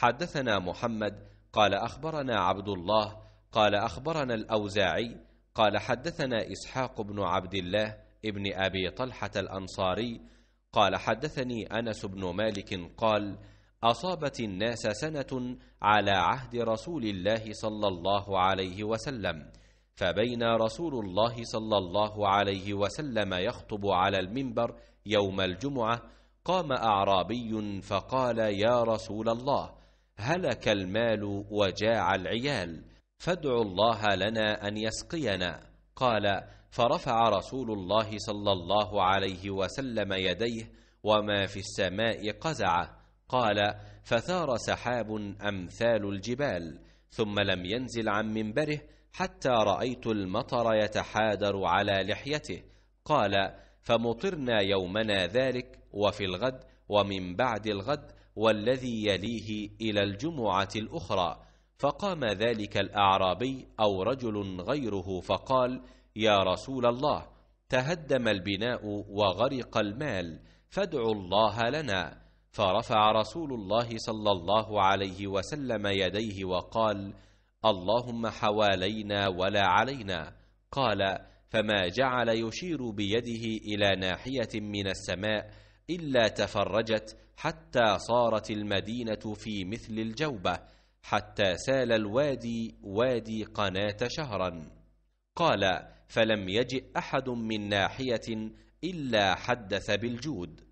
حدثنا محمد قال اخبرنا عبد الله قال اخبرنا الاوزاعي قال حدثنا اسحاق بن عبد الله ابن ابي طلحه الانصاري قال حدثني انس بن مالك قال اصابت الناس سنه على عهد رسول الله صلى الله عليه وسلم فبين رسول الله صلى الله عليه وسلم يخطب على المنبر يوم الجمعه قام اعرابي فقال يا رسول الله هلك المال وجاع العيال فادعوا الله لنا ان يسقينا قال فرفع رسول الله صلى الله عليه وسلم يديه وما في السماء قزعه قال فثار سحاب امثال الجبال ثم لم ينزل عن منبره حتى رايت المطر يتحادر على لحيته قال فمطرنا يومنا ذلك وفي الغد ومن بعد الغد والذي يليه إلى الجمعة الأخرى فقام ذلك الأعرابي أو رجل غيره فقال يا رسول الله تهدم البناء وغرق المال فادعوا الله لنا فرفع رسول الله صلى الله عليه وسلم يديه وقال اللهم حوالينا ولا علينا قال فما جعل يشير بيده الى ناحيه من السماء إلا تفرجت حتى صارت المدينة في مثل الجوبة حتى سال الوادي وادي قناة شهرا قال فلم يجئ أحد من ناحية إلا حدث بالجود